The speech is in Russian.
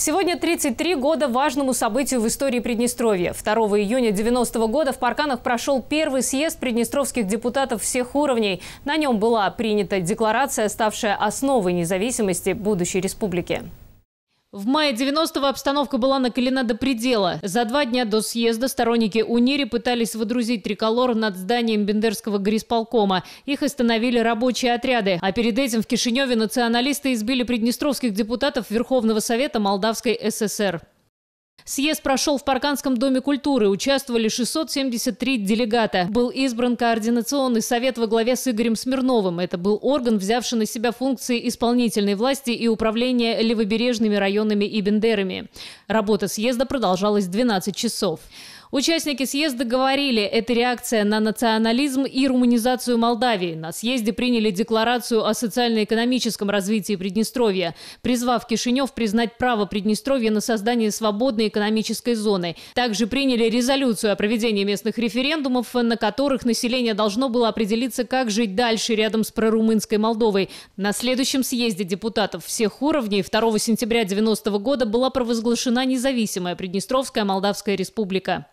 Сегодня 33 года важному событию в истории Приднестровья. 2 июня 90 -го года в Парканах прошел первый съезд приднестровских депутатов всех уровней. На нем была принята декларация, ставшая основой независимости будущей республики. В мае 90-го обстановка была накалена до предела. За два дня до съезда сторонники УНИРИ пытались водрузить триколор над зданием Бендерского горисполкома. Их остановили рабочие отряды. А перед этим в Кишиневе националисты избили приднестровских депутатов Верховного Совета Молдавской ССР. Съезд прошел в Парканском доме культуры. Участвовали 673 делегата. Был избран координационный совет во главе с Игорем Смирновым. Это был орган, взявший на себя функции исполнительной власти и управления левобережными районами и Бендерами. Работа съезда продолжалась 12 часов. Участники съезда говорили, это реакция на национализм и руманизацию Молдавии. На съезде приняли декларацию о социально-экономическом развитии Приднестровья, призвав Кишинев признать право Приднестровья на создание свободной экономической зоны. Также приняли резолюцию о проведении местных референдумов, на которых население должно было определиться, как жить дальше рядом с прорумынской Молдовой. На следующем съезде депутатов всех уровней 2 сентября 1990 года была провозглашена независимая Приднестровская Молдавская Республика.